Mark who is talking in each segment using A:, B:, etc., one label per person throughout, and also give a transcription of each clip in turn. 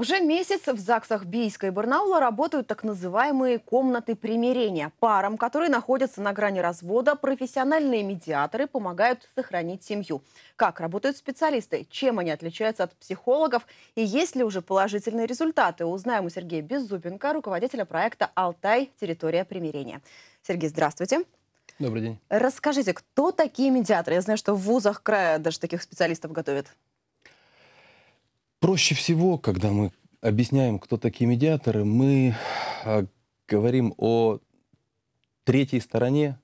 A: Уже месяц в ЗАГСах Бийска и Барнаула работают так называемые комнаты примирения. Парам, которые находятся на грани развода, профессиональные медиаторы помогают сохранить семью. Как работают специалисты, чем они отличаются от психологов и есть ли уже положительные результаты, узнаем у Сергея Беззубенко, руководителя проекта «Алтай. Территория примирения». Сергей, здравствуйте. Добрый день. Расскажите, кто такие медиаторы? Я знаю, что в вузах края даже таких специалистов готовят.
B: Проще всего, когда мы объясняем, кто такие медиаторы, мы а, говорим о третьей стороне.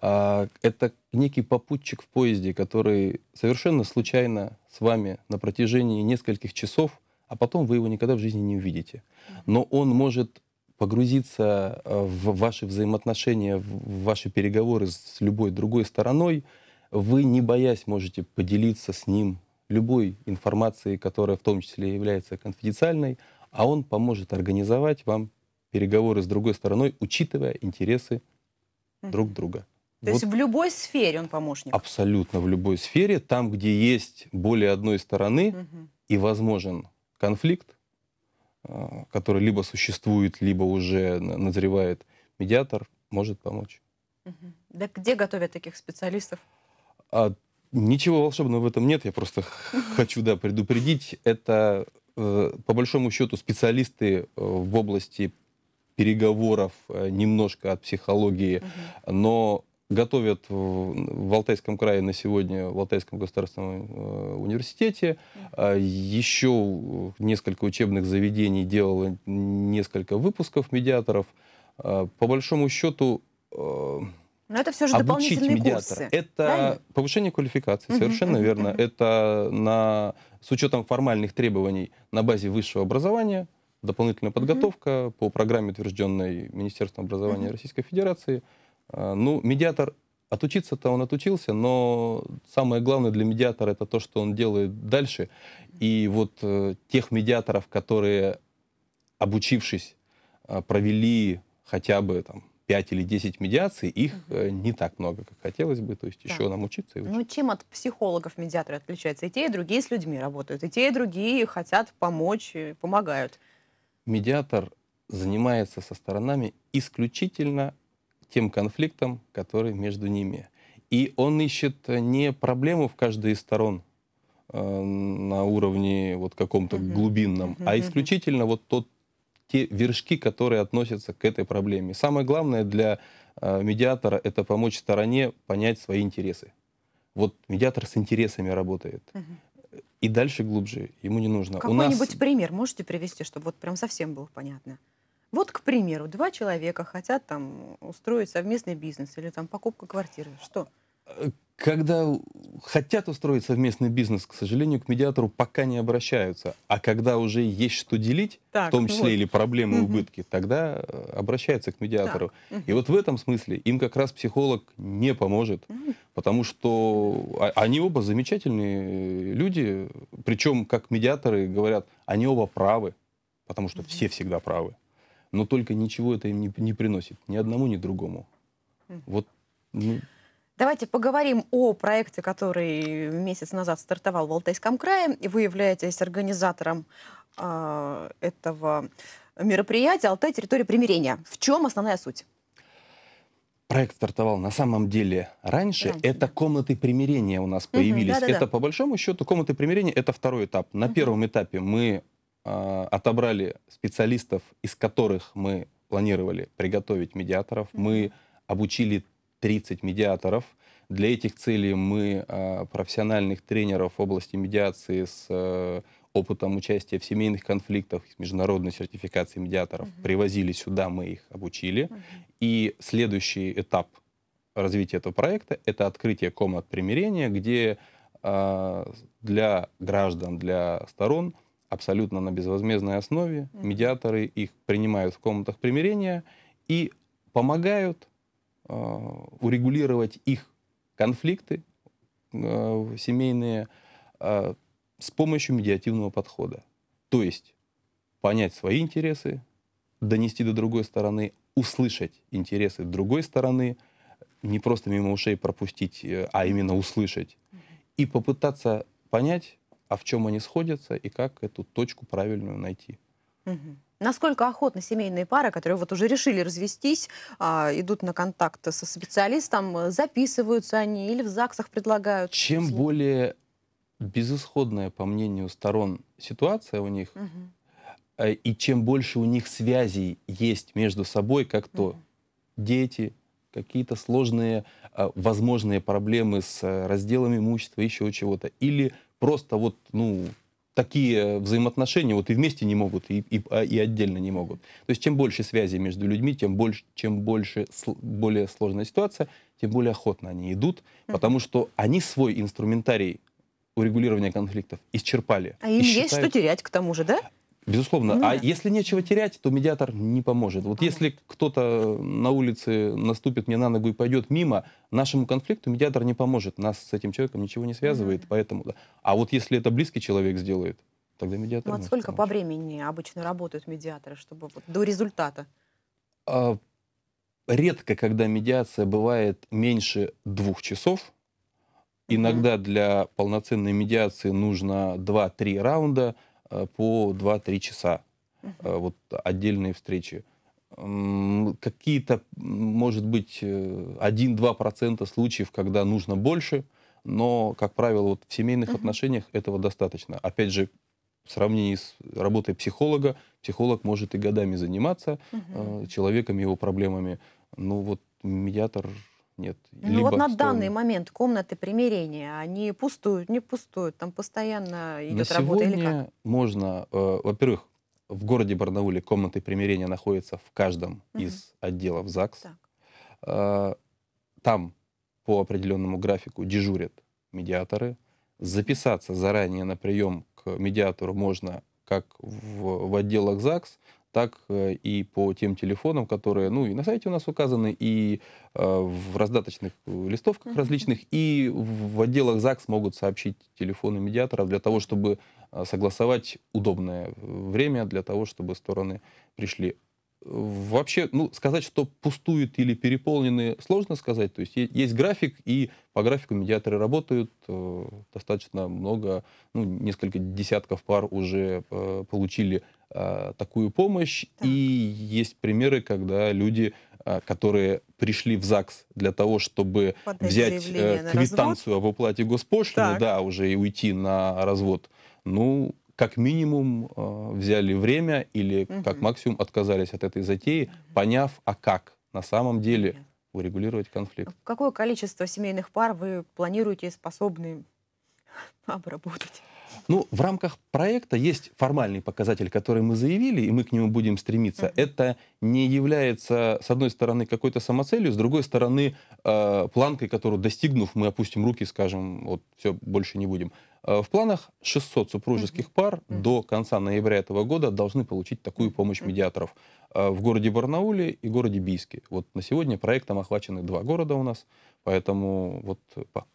B: А, это некий попутчик в поезде, который совершенно случайно с вами на протяжении нескольких часов, а потом вы его никогда в жизни не увидите. Но он может погрузиться а, в ваши взаимоотношения, в ваши переговоры с любой другой стороной, вы, не боясь, можете поделиться с ним любой информации, которая в том числе является конфиденциальной, а он поможет организовать вам переговоры с другой стороной, учитывая интересы друг друга. То вот есть
A: в любой сфере он помощник?
B: Абсолютно в любой сфере, там, где есть более одной стороны mm и возможен конфликт, э, который либо существует, либо уже назревает, медиатор может помочь.
A: mm Да где готовят таких специалистов?
B: А, Ничего волшебного в этом нет, я просто хочу, да, предупредить. Это, э, по большому счету, специалисты э, в области переговоров, э, немножко от психологии, Uh-huh. но готовят в, в Алтайском крае на сегодня, в Алтайском государственном э, университете. Э, еще несколько учебных заведений делало несколько выпусков медиаторов. Э, по большому счету, э,
A: но это все же обучить медиатора. Курсы. Это
B: правильно? повышение квалификации, угу, совершенно угу, верно. Угу. Это на, с учетом формальных требований на базе высшего образования, дополнительная подготовка угу. по программе, утвержденной Министерством образования угу. Российской Федерации. А, ну, медиатор Отучиться-то он отучился, но самое главное для медиатора это то, что он делает дальше. И вот э, тех медиаторов, которые, обучившись, а, провели хотя бы там 5 или 10 медиаций, их угу. не так много, как хотелось бы, то есть да. еще нам учиться. И ну,
A: учиться. Ну, чем от психологов медиаторы отличаются? И те, и другие с людьми работают, и те, и другие хотят помочь, помогают.
B: Медиатор занимается со сторонами исключительно тем конфликтом, который между ними. И он ищет э, не проблему в каждой из сторон э, на уровне вот каком-то глубинном, а исключительно вот тот те вершки, которые относятся к этой проблеме. самое главное для э, медиатора — это помочь стороне понять свои интересы. Вот медиатор с интересами работает. И дальше глубже ему не нужно. Какой-нибудь нас...
A: пример можете привести, чтобы вот прям совсем было понятно? Вот, к примеру, два человека хотят там устроить совместный бизнес или там покупка квартиры. Что?
B: Э, когда хотят устроить совместный бизнес, к сожалению, к медиатору пока не обращаются. А когда уже есть что делить, так, в том числе вот. или проблемы, угу. убытки, тогда э, обращаются к медиатору. Так. Угу. И вот в этом смысле им как раз психолог не поможет, угу. потому что а, они оба замечательные э, люди, причем, как медиаторы говорят, они оба правы, потому что угу. все всегда правы. Но только ничего это им не, не приносит, ни одному, ни другому. Угу. Вот... Ну,
A: Давайте поговорим о проекте, который месяц назад стартовал в Алтайском крае. И вы являетесь организатором э, этого мероприятия «Алтай. Территория примирения». В чем основная суть?
B: проект стартовал на самом деле раньше, раньше. это комнаты примирения у нас угу, появились. Да, да, это да. по большому счету комнаты примирения это второй этап. На угу. первом этапе мы э, отобрали специалистов, из которых мы планировали приготовить медиаторов. Угу. Мы обучили 30 медиаторов. Для этих целей мы а, профессиональных тренеров в области медиации с э, опытом участия в семейных конфликтах, с международной сертификацией медиаторов угу. привозили сюда, мы их обучили. Угу. И следующий этап развития этого проекта — это открытие комнат примирения, где а, для граждан, для сторон абсолютно на безвозмездной основе. Медиаторы их принимают в комнатах примирения и помогают Э, урегулировать их конфликты э, семейные э, с помощью медиативного подхода. То есть понять свои интересы, донести до другой стороны, услышать интересы другой стороны, не просто мимо ушей пропустить, а именно услышать, и попытаться понять, а в чем они сходятся и как эту точку правильную найти.
A: Угу. Насколько охотно семейные пары, которые вот уже решили развестись, а, идут на контакт со специалистом, записываются они или в ЗАГСах предлагают?
B: Чем услуги? более безысходная, по мнению сторон, ситуация у них, угу. и чем больше у них связей есть между собой, как то угу. дети, какие-то сложные э, возможные проблемы с э, разделом имущества, еще чего-то, или просто вот, ну, такие э, взаимоотношения вот и вместе не могут, и, и, а, и отдельно не могут. То есть чем больше связей между людьми, тем больше, чем больше, более сложная ситуация, тем более охотно они идут, mm потому что они свой инструментарий урегулирования конфликтов исчерпали. А им считают... есть что
A: терять к тому же, да?
B: Безусловно. Ну а да. А если нечего терять, то медиатор не поможет. Вот поможет. если кто-то на улице наступит мне на ногу и пойдет мимо, нашему конфликту медиатор не поможет. Нас с этим человеком ничего не связывает, да. поэтому... Да. А вот если это близкий человек сделает, тогда медиатор... Ну, а сколько
A: помочь. по времени обычно работают медиаторы, чтобы вот до результата?
B: А, редко, когда медиация бывает меньше двух часов. Иногда для полноценной медиации нужно 2-3 раунда – Э, по 2-3 часа. Э, вот отдельные встречи. Какие-то, может быть, 1-2% э, случаев, когда нужно больше, но, как правило, вот в семейных uh-huh. отношениях этого достаточно. Опять же, в сравнении с работой психолога, психолог может и годами заниматься uh-huh. человеком, его проблемами. Ну вот медиатор нет. Ну, ну либо вот на данный
A: момент комнаты примирения, они пустуют, не пустуют, там постоянно идет на работа сегодня или как?
B: можно, э, во-первых, в городе Барнауле комнаты примирения находятся в каждом угу. из отделов ЗАГС. Так. Э, там по определенному графику дежурят медиаторы. Записаться заранее на прием к медиатору можно как в, в отделах ЗАГС, так э, и по тем телефонам, которые, ну, и на сайте у нас указаны, и э, в раздаточных э, листовках различных, и в отделах ЗАГС могут сообщить телефоны медиаторов для того, чтобы согласовать удобное время, для того, чтобы стороны пришли. Вообще, ну, сказать, что пустуют или переполнены, сложно сказать. То есть есть график, и по графику медиаторы работают. достаточно много, ну, несколько десятков пар уже получили а, такую помощь. Так. И есть примеры, когда люди, а, которые пришли в ЗАГС для того, чтобы Подать взять э, квитанцию об оплате госпошлины, так. да, уже и уйти на развод, ну, как минимум а, взяли время или угу. как максимум отказались от этой затеи, поняв, а как на самом деле урегулировать конфликт.
A: Какое количество семейных пар вы планируете способны обработать?
B: Ну, в рамках проекта есть формальный показатель, который мы заявили, и мы к нему будем стремиться. Mm-hmm. Это не является, с одной стороны, какой-то самоцелью, с другой стороны, э, планкой, которую достигнув, мы опустим руки и скажем, вот, все, больше не будем. Э, в планах 600 супружеских mm-hmm. пар mm-hmm. до конца ноября этого года должны получить такую помощь mm-hmm. медиаторов э, в городе Барнауле и городе Бийске. Вот на сегодня проектом охвачены два города у нас, поэтому вот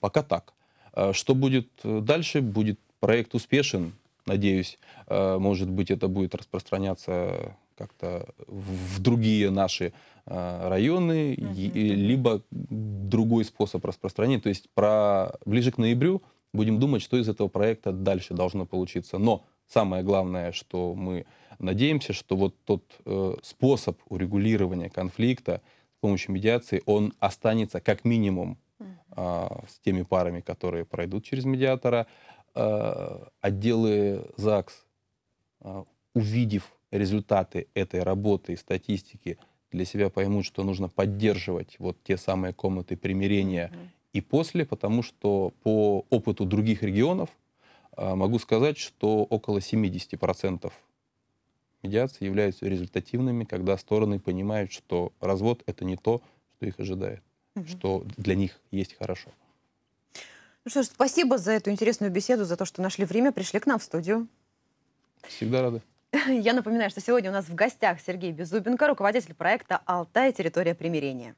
B: пока так. Э, что будет дальше, будет Проект успешен, надеюсь. Э, может быть, это будет распространяться как-то в другие наши э, районы, угу. и, либо другой способ распространения. То есть про ближе к ноябрю будем думать, что из этого проекта дальше должно получиться. Но самое главное, что мы надеемся, что вот тот э, способ урегулирования конфликта с помощью медиации, он останется как минимум э, с теми парами, которые пройдут через медиатора, Э, отделы ЗАГС, э, увидев результаты этой работы и статистики, для себя поймут, что нужно поддерживать вот те самые комнаты примирения mm-hmm. и после, потому что по опыту других регионов э, могу сказать, что около 70% медиации являются результативными, когда стороны понимают, что развод это не то, что их ожидает, угу. что для них есть хорошо.
A: Ну что ж, спасибо за эту интересную беседу, за то, что нашли время, пришли к нам в студию. Всегда рады. Я напоминаю, что сегодня у нас в гостях Сергей Безубенко, руководитель проекта «Алтай. Территория примирения».